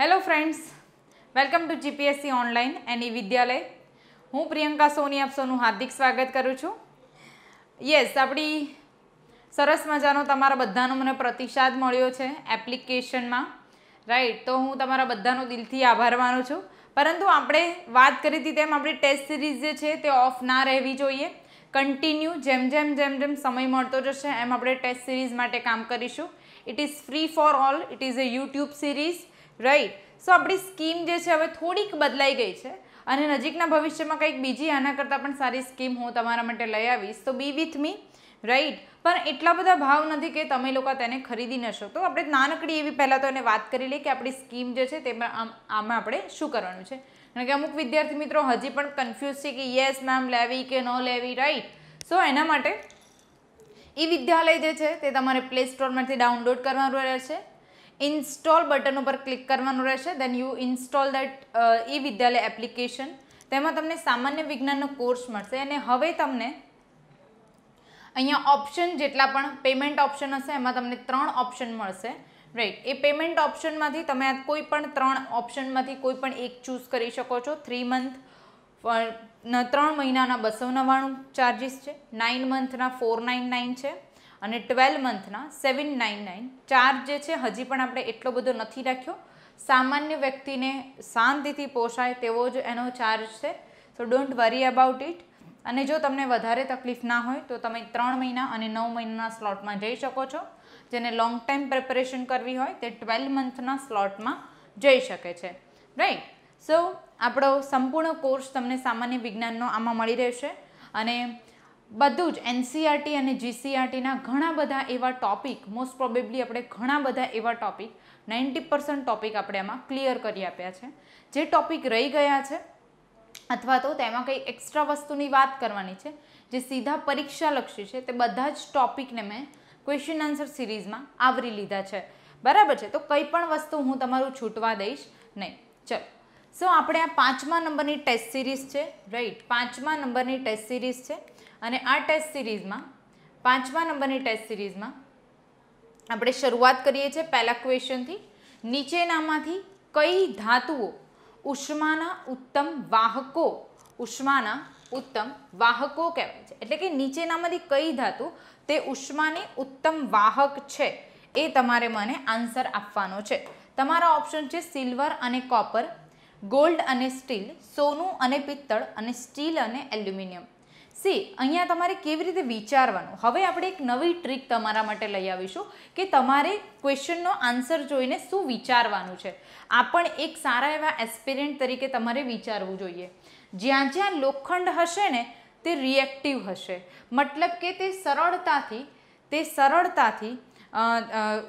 hello friends welcome to GPSC online એની વિદ્યાલય હું પ્રિયંકા સોની આપ સૌનું હાર્દિક સ્વાગત કરું છું યસ આપણી સરસ મજાનો તમારા બધાનો મને પ્રતિસાદ મળ્યો છે એપ્લિકેશનમાં રાઈટ તો હું તમારા બધાનો દિલથી આભાર માનું છું પરંતુ આપણે વાત કરી હતી તેમ આપણી ટેસ્ટ સિરીઝ જે છે તે ઓફ ના રહેવી જોઈએ કન્ટિન્યુ જેમ જેમ જેમ જેમ સમય મળતો જશે એમ આપણે ટેસ્ટ સિરીઝ માટે કામ કરીશું it is free for all it is a YouTube series right so આપણી સ્કીમ જે છે હવે થોડીક બદલાઈ ગઈ છે અને નજીકના ભવિષ્યમાં કંઈક બીજી આના કરતાં પણ સારી સ્કીમ હું તમારા માટે લઈ આવીશ તો બી વિથ મી રાઈટ પણ એટલા બધા ભાવ નથી કે તમે લોકો તેને ખરીદી ન શકો આપણે નાનકડી એવી પહેલાં તો એને વાત કરી લઈએ કે આપણી સ્કીમ જે છે તેમાં આમ આમાં આપણે શું કરવાનું છે કારણ કે અમુક વિદ્યાર્થી મિત્રો હજી પણ કન્ફ્યુઝ છે કે યસ મેમ લેવી કે ન લેવી રાઈટ સો એના માટે એ વિદ્યાલય જે છે તે તમારે પ્લે સ્ટોરમાંથી ડાઉનલોડ કરવાનું રહેશે ઇન્સ્ટોલ બટન ઉપર ક્લિક કરવાનું રહેશે દેન યુ ઇન્સ્ટોલ દેટ ઈ વિદ્યાલય એપ્લિકેશન તેમાં તમને સામાન્ય વિજ્ઞાનનો કોર્સ મળશે અને હવે તમને અહીંયા ઓપ્શન જેટલા પણ પેમેન્ટ ઓપ્શન હશે એમાં તમને ત્રણ ઓપ્શન મળશે રાઈટ એ પેમેન્ટ ઓપ્શનમાંથી તમે કોઈ પણ ત્રણ ઓપ્શનમાંથી કોઈ પણ એક ચૂઝ કરી શકો છો થ્રી મંથ ત્રણ મહિનાના બસો નવ્વાણું ચાર્જિસ છે નાઇન મંથના ફોર નાઇન નાઇન છે અને ટ્વેલ્વ મંથના સેવન નાઇન નાઇન ચાર્જ જે છે હજી પણ આપણે એટલો બધો નથી રાખ્યો સામાન્ય વ્યક્તિને શાંતિથી પોસાય તેવો જ એનો ચાર્જ છે so don't worry about it અને જો તમને વધારે તકલીફ ના હોય તો તમે ત્રણ મહિના અને નવ મહિનાના સ્લોટમાં જઈ શકો છો જેને લોંગ ટાઈમ પ્રિપેરેશન કરવી હોય તે ટ્વેલ્વ મંથના સ્લોટમાં જઈ શકે છે રાઈટ સો આપણો સંપૂર્ણ કોર્સ તમને સામાન્ય વિજ્ઞાનનો આમાં મળી રહેશે અને બધું જ એનસીઆરટી e અને જીસીઆરટીના e ઘણા બધા એવા ટોપિક મોસ્ટ પ્રોબેબલી આપણે ઘણા બધા એવા ટોપિક નાઇન્ટી પર્સન્ટ ટોપિક આપણે આમાં ક્લિયર કરી આપ્યા છે જે ટોપિક રહી ગયા છે અથવા તો તેમાં કંઈ એક્સ્ટ્રા વસ્તુની વાત કરવાની છે જે સીધા પરીક્ષાલક્ષી છે તે બધા જ ટોપિકને મેં ક્વેશ્ચન આન્સર સિરીઝમાં આવરી લીધા છે બરાબર છે તો કંઈ પણ વસ્તુ હું તમારું છૂટવા દઈશ નહીં ચલો સો આપણે આ પાંચમા નંબરની ટેસ્ટ સિરીઝ છે રાઈટ પાંચમા નંબરની ટેસ્ટ સિરીઝ છે અને આ ટેસ્ટ સિરીઝમાં પાંચમા નંબરની ટેસ્ટ સિરીઝમાં આપણે શરૂઆત કરીએ છીએ પહેલા ક્વેશ્ચનથી નીચેનામાંથી કઈ ધાતુઓ ઉષ્માના ઉત્તમ વાહકો ઉષ્માના ઉત્તમ વાહકો કહેવાય છે એટલે કે નીચેનામાંથી કઈ ધાતુ તે ઉષ્માની ઉત્તમ વાહક છે એ તમારે મને આન્સર આપવાનો છે તમારા ઓપ્શન છે સિલ્વર અને કોપર ગોલ્ડ અને સ્ટીલ સોનું અને પિત્તળ અને સ્ટીલ અને એલ્યુમિનિયમ સી અહીંયા તમારે કેવી રીતે વિચારવાનું હવે આપણે એક નવી ટ્રીક તમારા માટે લઈ આવીશું કે તમારે ક્વેશ્ચનનો આન્સર જોઈને શું વિચારવાનું છે આ પણ એક સારા એવા એસ્પિરન્ટ તરીકે તમારે વિચારવું જોઈએ જ્યાં જ્યાં લોખંડ હશે ને તે રિએક્ટિવ હશે મતલબ કે તે સરળતાથી તે સરળતાથી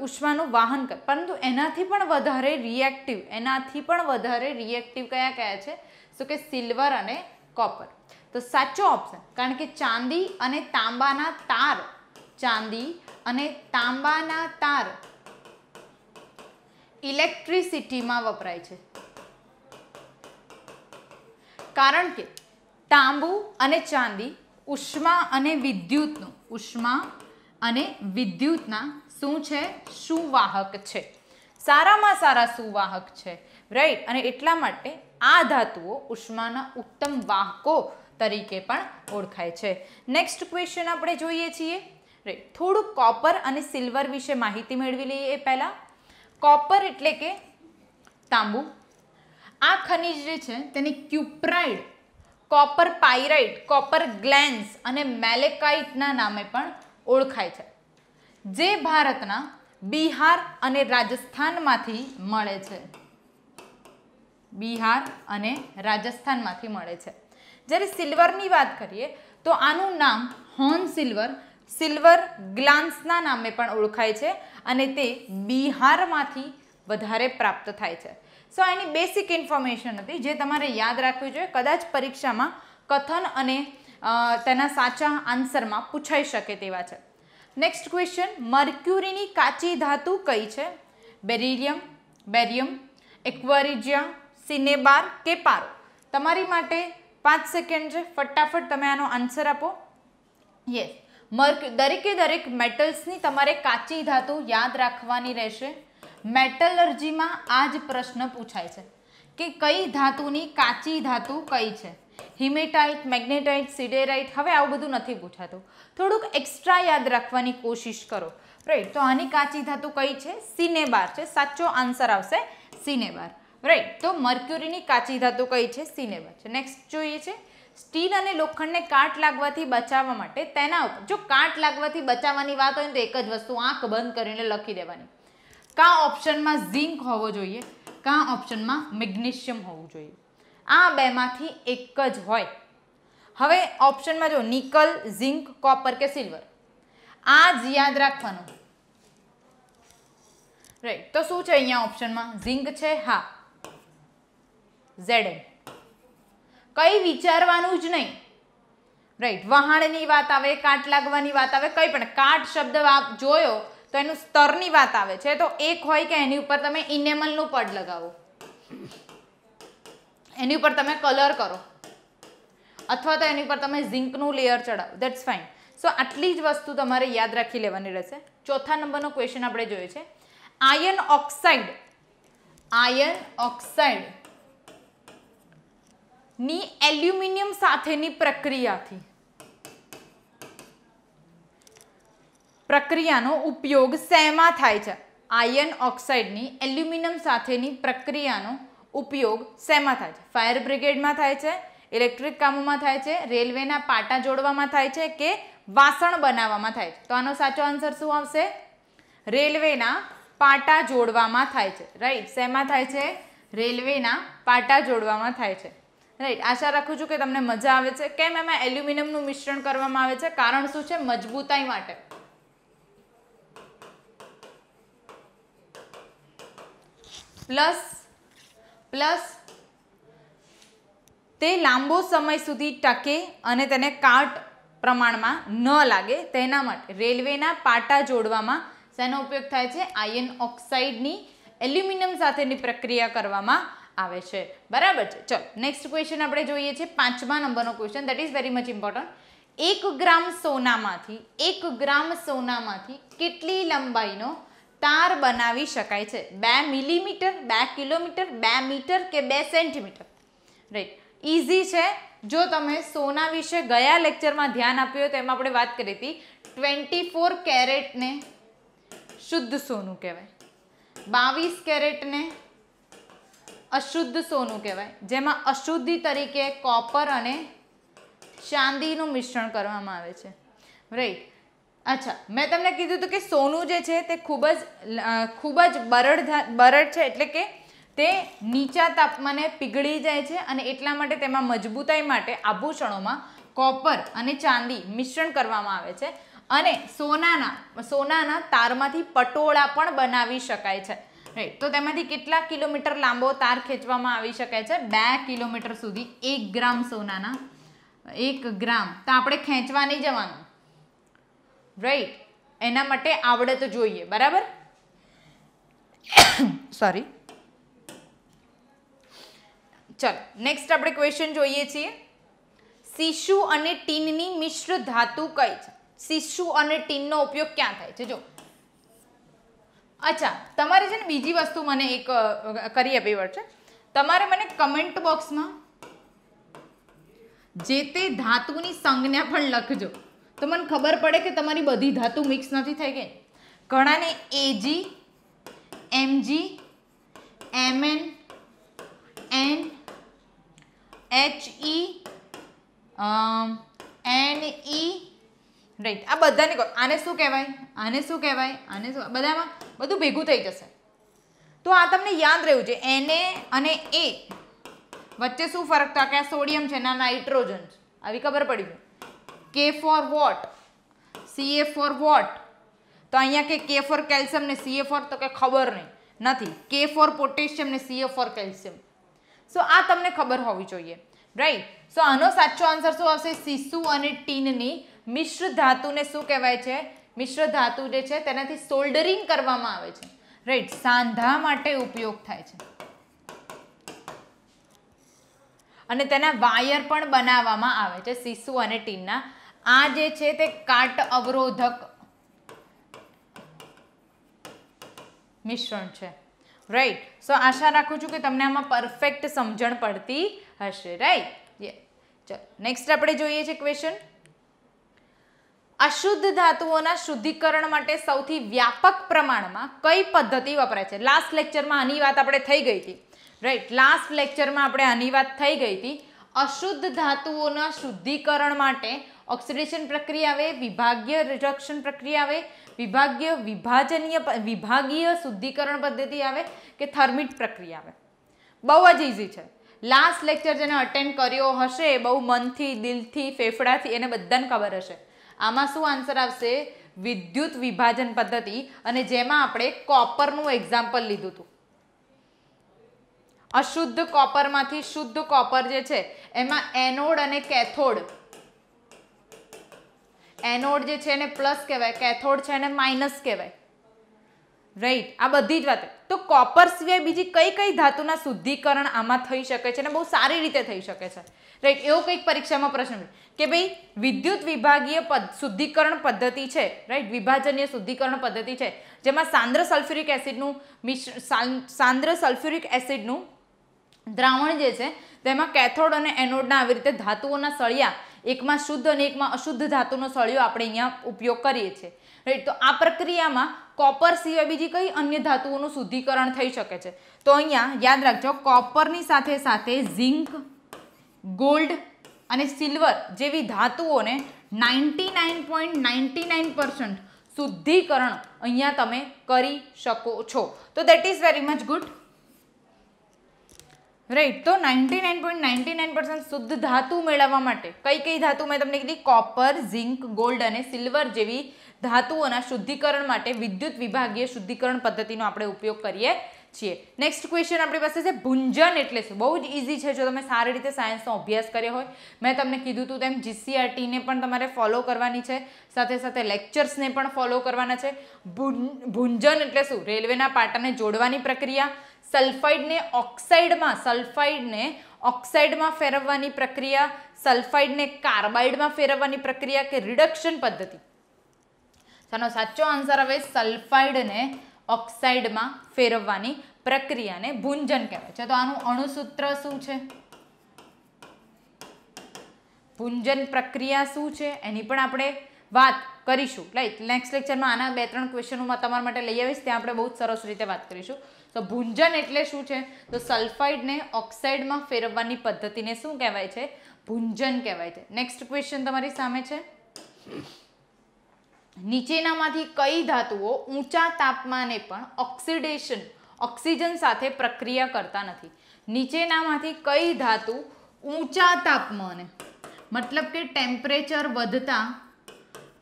ઉષ્માનું વાહન કરે પરંતુ એનાથી પણ વધારે રિએક્ટિવ એનાથી પણ વધારે રિએક્ટિવ કયા કયા છે શું કે સિલ્વર અને કોપર તો સાચો ઓપ્શન કારણ કે ચાંદી અને તાંબાના તાર ચાંદી અને તાંબાના તાર ઇલેક્ટ્રિસિટીમાં વપરાય છે કારણ કે તાંબુ અને ચાંદી ઉષ્મા અને વિદ્યુતનું ઉષ્મા અને વિદ્યુતના શું છે સુવાહક છે સારામાં સારા સુવાહક છે રાઈટ અને એટલા માટે આ ધાતુઓ ઉષ્માના ઉત્તમ વાહકો તરીકે પણ ઓળખાય છે નેક્સ્ટ ક્વેશ્ચન આપણે જોઈએ છીએ રાઈટ થોડું કોપર અને સિલ્વર વિશે માહિતી મેળવી લઈએ એ પહેલાં કોપર એટલે કે તાંબુ આ ખનિજ જે છે તેને cuprite copper pyrite copper glance અને મેલેકાઇટના નામે પણ ઓળખાય છે જે ભારતના બિહાર અને રાજસ્થાનમાંથી મળે છે બિહાર અને રાજસ્થાનમાંથી મળે છે જ્યારે સિલ્વરની વાત કરીએ તો આનું નામ હોર્ન સિલ્વર સિલ્વર ગ્લાન્સના નામે પણ ઓળખાય છે અને તે બિહારમાંથી વધારે પ્રાપ્ત થાય છે સો એની બેસિક ઇન્ફોર્મેશન હતી જે તમારે યાદ રાખવી જોઈએ કદાચ પરીક્ષામાં કથન અને તેના સાચા આન્સરમાં પૂછાઈ શકે તેવા છે નેક્સ્ટ ક્વેશ્ચન મર્ક્યુરીની કાચી ધાતુ કઈ છે બેરિલિયમ બેરિયમ એક્વરિજિયા સિનેબાર કે પારો તમારી માટે પાંચ સેકન્ડ છે ફટાફટ તમે આનો આન્સર આપો યસ મર્ક દરેકે દરેક મેટલ્સની તમારે કાચી ધાતુ યાદ રાખવાની રહેશે મેટલર્જીમાં આ જ પ્રશ્ન પૂછાય છે કે કઈ ધાતુની કાચી ધાતુ કઈ છે હિમેટાઇટ મેગ્નેટાઇટ સિડેરાઇટ હવે આવું બધું નથી પૂછાતું થોડુંક એક્સ્ટ્રા યાદ રાખવાની કોશિશ કરો રાઈટ તો આની કાચી ધાતુ કઈ છે સિનેબાર છે સાચો આન્સર આવશે સિનેબાર રાઈટ તો મર્ક્યુરીની કાચી ધાતુ કઈ છે સિનેવર છે નેક્સ્ટ જોઈએ છે સ્ટીલ અને લોખંડને કાટ લાગવાથી બચાવવા માટે તેના ઉપર જો કાટ લાગવાથી બચાવવાની વાત હોય તો એક જ વસ્તુ આંખ બંધ કરીને લખી દેવાની કાં ઓપ્શનમાં ઝિંક હોવો જોઈએ કાં ઓપ્શનમાં મેગ્નેશિયમ હોવું જોઈએ આ બેમાંથી એક જ હોય હવે ઓપ્શનમાં જો નિકલ ઝિંક કોપર કે સિલ્વર આ જ યાદ રાખવાનું રાઈટ તો શું છે અહીંયા ઓપ્શનમાં ઝિંક છે હા ઝેડ એમ કંઈ વિચારવાનું જ નહીં રાઈટ વહાણની વાત આવે કાટ લાગવાની વાત આવે કંઈ પણ કાટ શબ્દ જોયો તો એનું સ્તરની વાત આવે છે તો એક હોય કે એની ઉપર તમે ઇનેમલનું પડ લગાવો એની ઉપર તમે કલર કરો અથવા તો એની ઉપર તમે ઝિંકનું લેયર ચડાવો દેટ્સ ફાઇન સો આટલી જ વસ્તુ તમારે યાદ રાખી લેવાની રહેશે ચોથા નંબરનો ક્વેશ્ચન આપણે જોઈએ છે આયર્ન ઓક્સાઇડ આયર્ન ઓક્સાઇડ ની એલ્યુમિનિયમ સાથેની પ્રક્રિયાથી પ્રક્રિયાનો ઉપયોગ શેમાં થાય છે આયર્ન ઓક્સાઇડની એલ્યુમિનિયમ સાથેની પ્રક્રિયાનો ઉપયોગ શેમાં થાય છે ફાયર બ્રિગેડમાં થાય છે ઇલેક્ટ્રિક કામોમાં થાય છે રેલવેના પાટા જોડવામાં થાય છે કે વાસણ બનાવવામાં થાય છે તો આનો સાચો આન્સર શું આવશે રેલવેના પાટા જોડવામાં થાય છે રાઈટ શેમાં થાય છે રેલવેના પાટા જોડવામાં થાય છે રાઈટ આશા રાખું છું કે તમને મજા આવે છે કેમ એમાં એલ્યુમિનિયમનું મિશ્રણ કરવામાં આવે છે કારણ શું છે મજબૂતાઈ માટે પ્લસ પ્લસ તે લાંબો સમય સુધી ટકે અને તેને કાટ પ્રમાણમાં ન લાગે તેના માટે રેલવેના પાટા જોડવામાં શેનો ઉપયોગ થાય છે આયર્ન ઓક્સાઇડની એલ્યુમિનિયમ સાથેની પ્રક્રિયા કરવામાં આવે છે બરાબર છે ચલો નેક્સ્ટ ક્વેશ્ચન આપણે જોઈએ છીએ પાંચમા નંબરનો question that is very much important એક ગ્રામ સોનામાંથી એક ગ્રામ સોનામાંથી કેટલી લંબાઈનો તાર બનાવી શકાય છે બે મિલીમીટર બે કિલોમીટર બે મીટર કે બે સેન્ટીમીટર રાઈટ ઇઝી છે જો તમે સોના વિશે ગયા લેક્ચરમાં ધ્યાન આપ્યું હોય તો એમાં આપણે વાત કરી હતી ટ્વેન્ટી ફોર કેરેટને શુદ્ધ સોનું કહેવાય બાવીસ કેરેટને અશુદ્ધ સોનું કહેવાય જેમાં અશુદ્ધિ તરીકે કોપર અને ચાંદીનું મિશ્રણ કરવામાં આવે છે રાઈટ અચ્છા મેં તમને કીધું હતું કે સોનું જે છે તે ખૂબ જ ખૂબ જ બરડ બરડ છે એટલે કે તે નીચા તાપમાને પીગળી જાય છે અને એટલા માટે તેમાં મજબૂતાઈ માટે આભૂષણોમાં કોપર અને ચાંદી મિશ્રણ કરવામાં આવે છે અને સોનાના સોનાના તારમાંથી પટોળા પણ બનાવી શકાય છે રાઈટ તો તેમાંથી કેટલા કિલોમીટર લાંબો તાર ખેંચવામાં આવી શકે છે બે કિલોમીટર સુધી એક ગ્રામ સોનાના એક ગ્રામ તો આપણે ખેંચવા નહીં જવાનું રાઈટ એના માટે આવડે તો જોઈએ બરાબર સોરી ચલો નેક્સ્ટ આપણે ક્વેશ્ચન જોઈએ છીએ શિશુ અને ટીનની મિશ્ર ધાતુ કઈ છે સીસુ અને ટીનનો ઉપયોગ ક્યાં થાય છે જો અચ્છા તમારે છે ને બીજી વસ્તુ મને એક કરી આપવી પડશે તમારે મને કમેન્ટ બોક્સમાં જે તે ધાતુની સંજ્ઞા પણ લખજો તો મને ખબર પડે કે તમારી બધી ધાતુ મિક્સ નથી થઈ ગઈ ઘણાને AG MG MN N H N E right આ બધાને કહો આને શું કહેવાય આને શું કહેવાય આને શું બધામાં બધું ભેગું થઈ જશે તો આ તમને યાદ રહ્યું છે એને અને એ વચ્ચે શું ફરક થાય કે આ સોડિયમ છે ના નાઇટ્રોજન છે આવી ખબર પડી કે for what CA for what તો અહીંયા કે ફોર કેલ્શિયમ ને સીએ ફોર તો કે ખબર નહીં નથી કે ફોર પોટેશિયમ ને C A for calcium so આ તમને ખબર હોવી જોઈએ રાઈટ સો આનો સાચો આન્સર શું આવશે સીસુ અને ટીનની મિશ્ર ધાતુને શું કહેવાય છે મિશ્ર ધાતુ જે છે તેનાથી સોલ્ડરિંગ કરવામાં આવે છે રાઈટ સાંધા માટે ઉપયોગ થાય છે અને તેના વાયર પણ બનાવવામાં આવે છે સીસુ અને ટીનના આ જે છે તે કાટ અવરોધક મિશ્રણ છે રાઈટ સો આશા રાખું છું કે તમને આમાં પરફેક્ટ સમજણ પડતી હશે રાઈટ ચાલો નેક્સ્ટ આપણે જોઈએ છે ક્વેશ્ચન અશુદ્ધ ધાતુઓના શુદ્ધિકરણ માટે સૌથી વ્યાપક પ્રમાણમાં કઈ પદ્ધતિ વપરાય છે લાસ્ટ લેક્ચરમાં આની વાત આપણે થઈ ગઈ હતી રાઈટ લાસ્ટ લેક્ચરમાં આપણે આની વાત થઈ ગઈ હતી અશુદ્ધ ધાતુઓના શુદ્ધિકરણ માટે ઓક્સિડેશન પ્રક્રિયા આવે વિભાગીય રિડક્શન પ્રક્રિયા આવે વિભાગીય વિભાજનીય વિભાગીય શુદ્ધિકરણ પદ્ધતિ આવે કે થર્મિટ પ્રક્રિયા આવે બહુ જ ઇઝી છે લાસ્ટ લેક્ચર જેને અટેન્ડ કર્યો હશે એ બહુ મનથી દિલથી ફેફડાથી એને બધાને ખબર હશે આમાં શું આન્સર આવશે વિદ્યુત વિભાજન પદ્ધતિ અને જેમાં આપણે કોપરનું એક્ઝામ્પલ લીધું હતું અશુદ્ધ કોપરમાંથી શુદ્ધ કોપર જે છે એમાં એનોડ અને કેથોડ એનોડ જે છે એને પ્લસ કહેવાય કેથોડ છે એને માઇનસ કહેવાય રાઈટ આ બધી જ વાત તો કોપર સિવાય બીજી કઈ કઈ ધાતુના શુદ્ધિકરણ આમાં થઈ શકે છે અને બહુ સારી રીતે થઈ શકે છે રાઈટ એવો કંઈક પરીક્ષામાં પ્રશ્ન કે ભાઈ વિદ્યુત વિભાગીય શુદ્ધિકરણ પદ્ધતિ છે રાઈટ વિભાજનીય શુદ્ધિકરણ પદ્ધતિ છે જેમાં સાંદ્ર સલ્ફ્યુરિક એસિડનું મિશ્ર સાંદ્ર સલ્ફ્યુરિક એસિડનું દ્રાવણ જે છે તેમાં કેથોડ અને એનોડના આવી રીતે ધાતુઓના સળિયા એકમાં શુદ્ધ અને એકમાં અશુદ્ધ ધાતુનો સળિયો આપણે અહીંયા ઉપયોગ કરીએ છીએ રાઈટ તો આ પ્રક્રિયામાં કોપર સિવાય બીજી કઈ અન્ય ધાતુઓનું શુદ્ધિકરણ થઈ શકે છે તો અહીંયા યાદ રાખજો કોપરની સાથે સાથે ઝિંક ગોલ્ડ અને સિલ્વર જેવી ધાતુઓને ninety nine point ninety nine percent શુદ્ધિકરણ અહીંયા તમે કરી શકો છો તો that is very much good right તો ninety nine point ninety nine percent શુદ્ધ ધાતુ મેળવવા માટે કઈ કઈ ધાતુ મેં તમને કીધી કોપર ઝિંક ગોલ્ડ અને સિલ્વર જેવી ધાતુઓના શુદ્ધિકરણ માટે વિદ્યુત વિભાગીય શુદ્ધિકરણ પદ્ધતિનો આપણે ઉપયોગ કરીએ છીએ નેક્સ્ટ ક્વેશ્ચન આપણી પાસે છે ભુંજન એટલે શું બહુ જ ઇઝી છે જો તમે સારી રીતે સાયન્સનો અભ્યાસ કર્યો હોય મેં તમને કીધું હતું તેમ જીસીઆરટીને પણ તમારે ફોલો કરવાની છે સાથે સાથે લેક્ચર્સને પણ ફોલો કરવાના છે ભુંજન એટલે શું રેલવેના પાટાને જોડવાની પ્રક્રિયા સલ્ફાઇડને ઓક્સાઇડમાં સલ્ફાઇડને ઓક્સાઇડમાં ફેરવવાની પ્રક્રિયા સલ્ફાઇડને કાર્બાઇડમાં ફેરવવાની પ્રક્રિયા કે રિડક્શન પદ્ધતિ તેનો સાચો આન્સર હવે સલ્ફાઇડને ઓક્સાઇડમાં ફેરવવાની પ્રક્રિયાને ભુંજન કહેવાય છે તો આનું અણુસૂત્ર શું છે ભુંજન પ્રક્રિયા શું છે એની પણ આપણે વાત કરીશું લાઈક નેક્સ્ટ લેક્ચરમાં આના બે ત્રણ ક્વેશ્ચનોમાં તમારા માટે લઈ આવીશ ત્યાં આપણે બહુ સરસ રીતે વાત કરીશું તો ભૂંજન એટલે શું છે તો સલ્ફાઇડને ઓક્સાઇડમાં ફેરવવાની પદ્ધતિને શું કહેવાય છે ભૂંજન કહેવાય છે નેક્સ્ટ ક્વેશ્ચન તમારી સામે છે નીચેનામાંથી કઈ ધાતુઓ ઊંચા તાપમાને પણ ઓક્સિડેશન ઓક્સિજન સાથે પ્રક્રિયા કરતા નથી નીચેનામાંથી કઈ ધાતુ ઊંચા તાપમાને મતલબ કે ટેમ્પરેચર વધતા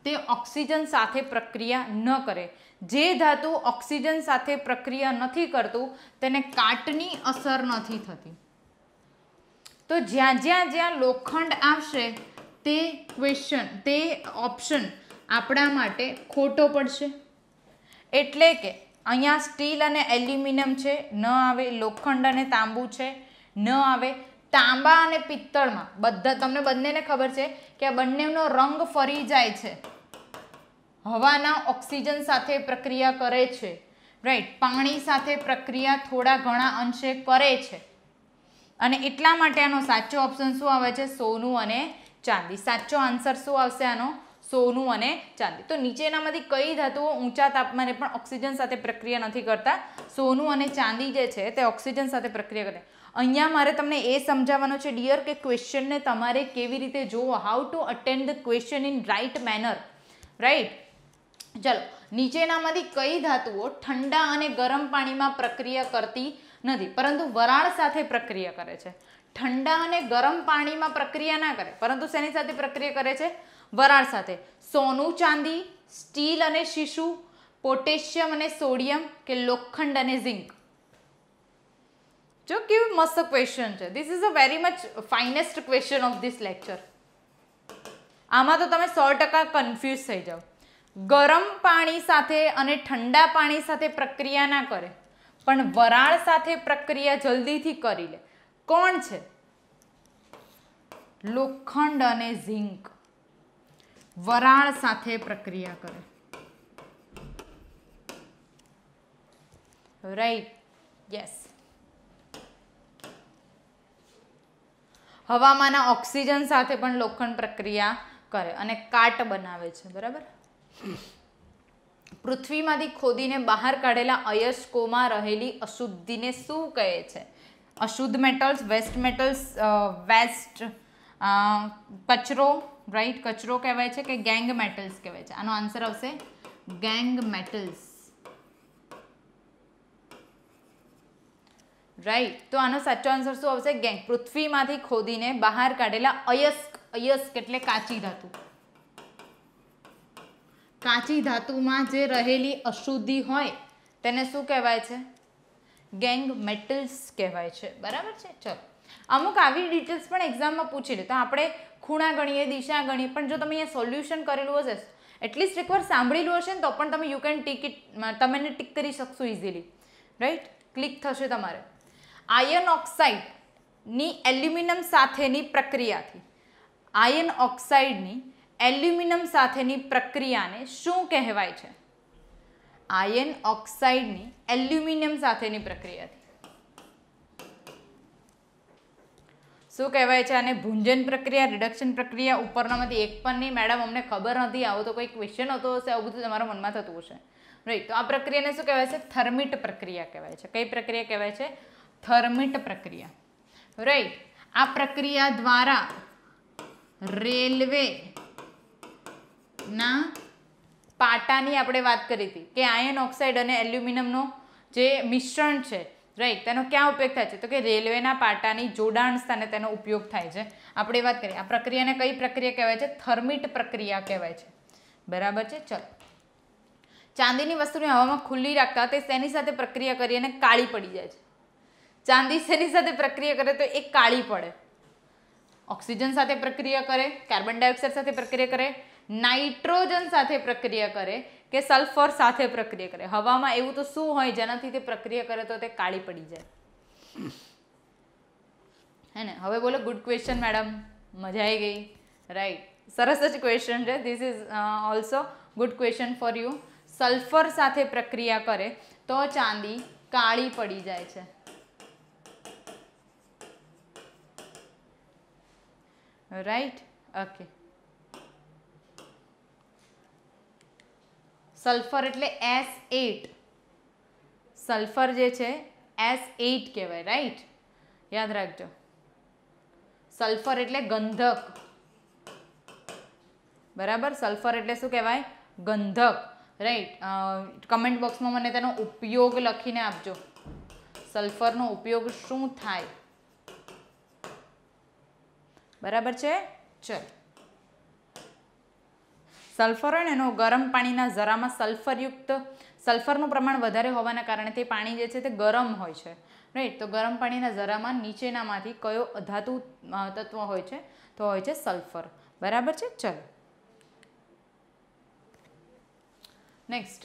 તે ઓક્સિજન સાથે પ્રક્રિયા ન કરે જે ધાતુ ઓક્સિજન સાથે પ્રક્રિયા નથી કરતું તેને કાટની અસર નથી થતી તો જ્યાં જ્યાં જ્યાં લોખંડ આવશે તે ક્વેશ્ચન તે ઓપ્શન આપણા માટે ખોટો પડશે એટલે કે અહીંયા સ્ટીલ અને એલ્યુમિનિયમ છે ન આવે લોખંડ અને તાંબુ છે ન આવે તાંબા અને પિત્તળમાં બધા તમને બંનેને ખબર છે કે આ બંનેનો રંગ ફરી જાય છે હવાના ઓક્સિજન સાથે પ્રક્રિયા કરે છે રાઈટ પાણી સાથે પ્રક્રિયા થોડા ઘણા અંશે કરે છે અને એટલા માટે આનો સાચો ઓપ્શન શું આવે છે સોનું અને ચાંદી સાચો આન્સર શું આવશે આનો સોનું અને ચાંદી તો નીચેનામાંથી કઈ ધાતુઓ ઊંચા તાપમાને પણ ઓક્સિજન સાથે પ્રક્રિયા નથી કરતા સોનું અને ચાંદી જે છે તે ઓક્સિજન સાથે પ્રક્રિયા કરે અહીંયા મારે તમને એ સમજાવવાનો છે ડિયર કે ક્વેશ્ચનને તમારે કેવી રીતે જોવો how to attend the question in right manner right ચલો નીચેનામાંથી કઈ ધાતુઓ ઠંડા અને ગરમ પાણીમાં પ્રક્રિયા કરતી નથી પરંતુ વરાળ સાથે પ્રક્રિયા કરે છે ઠંડા અને ગરમ પાણીમાં પ્રક્રિયા ના કરે પરંતુ શેની સાથે પ્રક્રિયા કરે છે વરાળ સાથે સોનું ચાંદી સ્ટીલ અને શિશુ પોટેશિયમ અને સોડિયમ કે લોખંડ અને ઝિંક જો કેવી મસ્ત ક્વેશ્ચન છે this is a very much finest question of this lecture આમાં તો તમે સો ટકા કન્ફ્યુઝ થઈ જાઓ ગરમ પાણી સાથે અને ઠંડા પાણી સાથે પ્રક્રિયા ના કરે પણ વરાળ સાથે પ્રક્રિયા જલ્દીથી કરી લે કોણ છે લોખંડ અને ઝીંક વરાળ સાથે પ્રક્રિયા કરે રાઈટ યસ હવામાંના ઓક્સિજન સાથે પણ લોખંડ પ્રક્રિયા કરે અને કાટ બનાવે છે બરાબર પૃથ્વીમાંથી ખોદીને બહાર કાઢેલા અયસ્કોમાં રહેલી અશુદ્ધિને શું કહે છે અશુદ્ધ મેટલ્સ વેસ્ટ મેટલ્સ વેસ્ટ કચરો રાઈટ કચરો કહેવાય છે કે ગેંગ મેટલ્સ કહેવાય છે આનો આન્સર આવશે ગેંગ મેટલ્સ રાઈટ તો આનો સાચો આન્સર શું આવશે ગેંગ પૃથ્વીમાંથી ખોદીને બહાર કાઢેલા અયસ્ક અયસ્ક એટલે કાચી ધાતુ કાચી ધાતુમાં જે રહેલી અશુદ્ધિ હોય તેને શું કહેવાય છે ગેંગ મેટલ્સ કહેવાય છે બરાબર છે ચલો અમુક આવી ડિટેલ્સ પણ એક્ઝામમાં પૂછી લે તો આપણે ખૂણા ગણીએ દિશા ગણીએ પણ જો તમે અહીંયા સોલ્યુશન કરેલું હશે એટલીસ્ટ એકવાર સાંભળેલું હશે ને તો પણ તમે યુ કેન ટીક ઇટ તમે ટિક કરી શકશો ઇઝીલી રાઈટ ક્લિક થશે તમારે આયર્ન ઓક્સાઇડની એલ્યુમિનિયમ સાથેની પ્રક્રિયાથી આયર્ન ઓક્સાઇડની એલ્યુમિનિયમ સાથેની પ્રક્રિયાને શું કહેવાય છે આયર્ન ઓક્સાઇડની એલ્યુમિનિયમ સાથેની પ્રક્રિયાથી શું કહેવાય છે આને ભુંજન પ્રક્રિયા રિડક્શન પ્રક્રિયા ઉપરનામાંથી એક પણ નહીં મેડમ અમને ખબર નથી આવો તો કોઈ ક્વેશ્ચન હતો હશે આવું બધું તમારા મનમાં થતું હશે રાઈટ તો આ પ્રક્રિયાને શું કહેવાય છે થર્મિટ પ્રક્રિયા કહેવાય છે કઈ પ્રક્રિયા કહેવાય છે થર્મિટ પ્રક્રિયા રાઈટ આ પ્રક્રિયા દ્વારા રેલવે ના પાટાની આપણે વાત કરી હતી કે આયર્ન ઓક્સાઇડ અને એલ્યુમિનિયમનો જે મિશ્રણ છે રાઈટ તેનો ક્યાં ઉપયોગ થાય છે તો કે રેલવેના પાટાની જોડાણ સ્થાને તેનો ઉપયોગ થાય છે આપણે વાત કરીએ આ પ્રક્રિયાને કઈ પ્રક્રિયા કહેવાય છે થર્મિટ પ્રક્રિયા કહેવાય છે બરાબર છે ચલો ચાંદીની વસ્તુને હવામાં ખુલ્લી રાખતા તેની સાથે પ્રક્રિયા કરી અને કાળી પડી જાય છે ચાંદી શેની સાથે પ્રક્રિયા કરે તો એ કાળી પડે ઓક્સિજન સાથે પ્રક્રિયા કરે કાર્બન ડાયોક્સાઇડ સાથે પ્રક્રિયા કરે નાઇટ્રોજન સાથે પ્રક્રિયા કરે કે સલ્ફર સાથે પ્રક્રિયા કરે હવામાં એવું તો શું હોય જેનાથી તે પ્રક્રિયા કરે તો તે કાળી પડી જાય હે ને હવે બોલો ગુડ ક્વેશ્ચન મેડમ મજા આવી ગઈ રાઈટ સરસ જ ક્વેશ્ચન છે this is also good question for you sulphur સાથે પ્રક્રિયા કરે તો ચાંદી કાળી પડી જાય છે રાઈટ ઓકે સલ્ફર એટલે એસ એટ સલ્ફર જે છે એસ એટ કહેવાય રાઈટ યાદ રાખજો સલ્ફર એટલે ગંધક બરાબર સલ્ફર એટલે શું કહેવાય ગંધક રાઈટ કમેન્ટ બોક્સમાં મને તેનો ઉપયોગ લખીને આપજો સલ્ફરનો ઉપયોગ શું થાય બરાબર છે ચલ ચલો સલ્ફરણ એનો ગરમ પાણીના ઝરામાં સલ્ફરયુક્ત સલ્ફરનું પ્રમાણ વધારે હોવાના કારણે તે પાણી જે છે તે ગરમ હોય છે રાઈટ તો ગરમ પાણીના ઝરામાં નીચેનામાંથી કયો અધાતુ તત્વ હોય છે તો હોય છે સલ્ફર બરાબર છે ચલો નેક્સ્ટ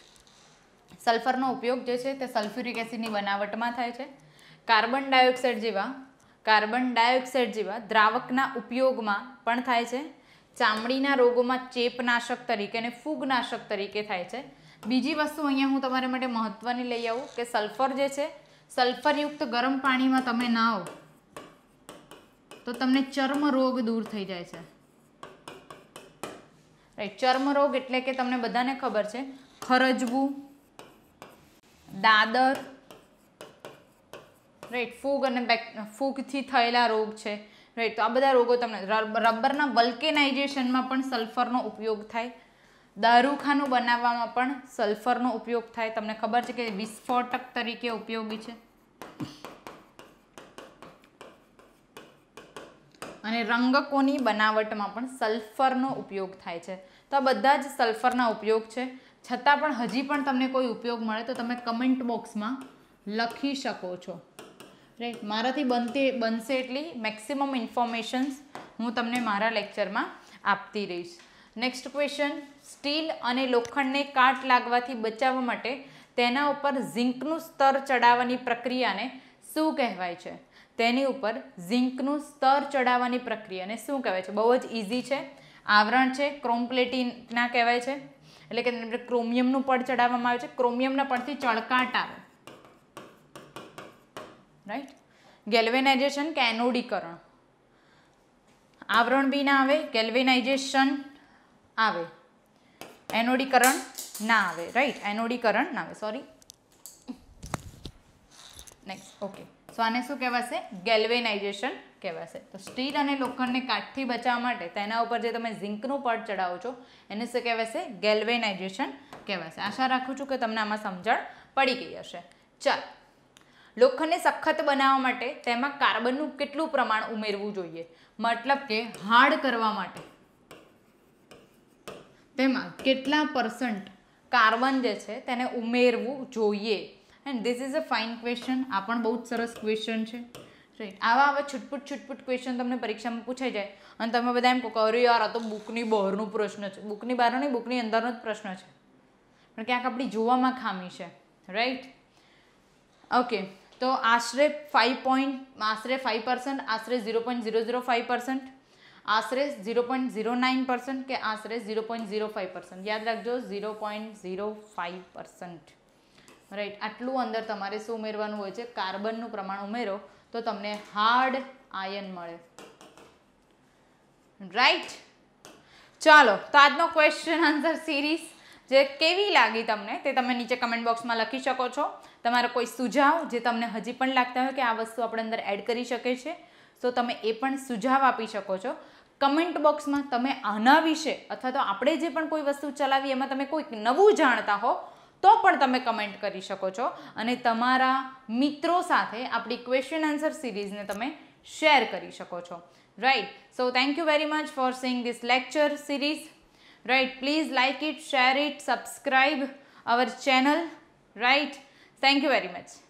સલ્ફરનો ઉપયોગ જે છે તે સલ્ફ્યુરિક એસિડની બનાવટમાં થાય છે કાર્બન ડાયોક્સાઇડ જેવા કાર્બન ડાયોક્સાઇડ જેવા દ્રાવકના ઉપયોગમાં પણ થાય છે ચામડીના રોગોમાં ચેપનાશક તરીકે અને ફૂગનાશક તરીકે થાય છે બીજી વસ્તુ અહીંયા હું તમારા માટે મહત્ત્વની લઈ આવું કે સલ્ફર જે છે સલ્ફરયુક્ત ગરમ પાણીમાં તમે નાહો તો તમને ચર્મરોગ દૂર થઈ જાય છે રાઈટ ચર્મરોગ એટલે કે તમને બધાને ખબર છે ખરજવું દાદર રાઈટ ફૂગ અને બેક ફૂગથી થયેલા રોગ છે રાઈટ તો આ બધા રોગો તમને રબરના વલ્કેનાઇઝેશનમાં પણ સલ્ફરનો ઉપયોગ થાય દારૂખાનું બનાવવામાં પણ સલ્ફરનો ઉપયોગ થાય તમને ખબર છે કે વિસ્ફોટક તરીકે ઉપયોગી છે અને રંગકોની બનાવટમાં પણ સલ્ફરનો ઉપયોગ થાય છે તો આ બધા જ સલ્ફરના ઉપયોગ છે છતાં પણ હજી પણ તમને કોઈ ઉપયોગ મળે તો તમે કમેન્ટ બોક્સમાં લખી શકો છો રાઈટ મારાથી બનતી બનશે એટલી મેક્સિમમ ઇન્ફોર્મેશન્સ હું તમને મારા લેક્ચરમાં આપતી રહીશ નેક્સ્ટ ક્વેશ્ચન સ્ટીલ અને લોખંડને કાટ લાગવાથી બચાવવા માટે તેના ઉપર ઝીંકનું સ્તર ચડાવવાની પ્રક્રિયાને શું કહેવાય છે તેની ઉપર ઝીંકનું સ્તર ચડાવવાની પ્રક્રિયાને શું કહેવાય છે બહુ જ ઇઝી છે આવરણ છે ક્રોમપ્લેટિના કહેવાય છે એટલે કે ક્રોમિયમનું પડ ચડાવવામાં આવે છે ક્રોમિયમના પડથી ચળકાટ આવે રાઈટ ગેલ્વેનાઇઝેશન કે એનોડીકરણ આવરણ બી ના આવે ગેલ્વેનાઇઝેશન આવે એનોડીકરણ ના આવે રાઈટ એનોડીકરણ ના આવે સોરી નેક્સ્ટ ઓકે સો આને શું કહેવાશે ગેલ્વેનાઇઝેશન કહેવાશે તો સ્ટીલ અને લોખંડને કાઠથી બચાવવા માટે તેના ઉપર જે તમે ઝિંકનું પડ ચડાવો છો એને શું કહેવાશે ગેલ્વેનાઇઝેશન કહેવાશે આશા રાખું છું કે તમને આમાં સમજણ પડી ગઈ હશે ચાલ લોખંડને સખત બનાવવા માટે તેમાં કાર્બનનું કેટલું પ્રમાણ ઉમેરવું જોઈએ મતલબ કે હાર્ડ કરવા માટે તેમાં કેટલા પર્સન્ટ કાર્બન જે છે તેને ઉમેરવું જોઈએ and this is a fine question આ પણ બહુ જ સરસ ક્વેશ્ચન છે રાઈટ આવા આવા છુટપુટ છુટપુટ ક્વેશ્ચન તમને પરીક્ષામાં પૂછાઈ જાય અને તમે બધા એમ કહો કે યાર આ તો બુકની બહારનો પ્રશ્ન છે બુકની બહારનો નહીં બુકની અંદરનો જ પ્રશ્ન છે પણ ક્યાંક આપણી જોવામાં ખામી છે રાઈટ ઓકે તો આશરે ફાઇવ પોઈન્ટ આશરે ફાઇવ પર્સન્ટ આશરે zero point zero zero five percent આશરે zero point zero nine percent કે આશરે zero point zero five percent યાદ રાખજો zero point zero five percent right આટલું અંદર તમારે શું ઉમેરવાનું હોય છે કાર્બનનું પ્રમાણ ઉમેરો તો તમને હાર્ડ આયન મળે રાઈટ ચાલો તો આજનો ક્વેશ્ચન આન્સર સિરીઝ જે કેવી લાગી તમને તે તમે નીચે કમેન્ટ બોક્સમાં લખી શકો છો તમારો કોઈ સુઝાવ જે તમને હજી પણ લાગતા હોય કે આ વસ્તુ આપણે અંદર એડ કરી શકે છે તો તમે એ પણ સુઝાવ આપી શકો છો કમેન્ટ બોક્સમાં તમે આના વિશે અથવા તો આપણે જે પણ કોઈ વસ્તુ ચલાવી એમાં તમે કોઈક નવું જાણતા હો તો પણ તમે કમેન્ટ કરી શકો છો અને તમારા મિત્રો સાથે આપણી ક્વેશ્ચન આન્સર સિરીઝને તમે શેર કરી શકો છો right so thank you very much for seeing this lecture series right please like it share it subscribe our channel right thank you very much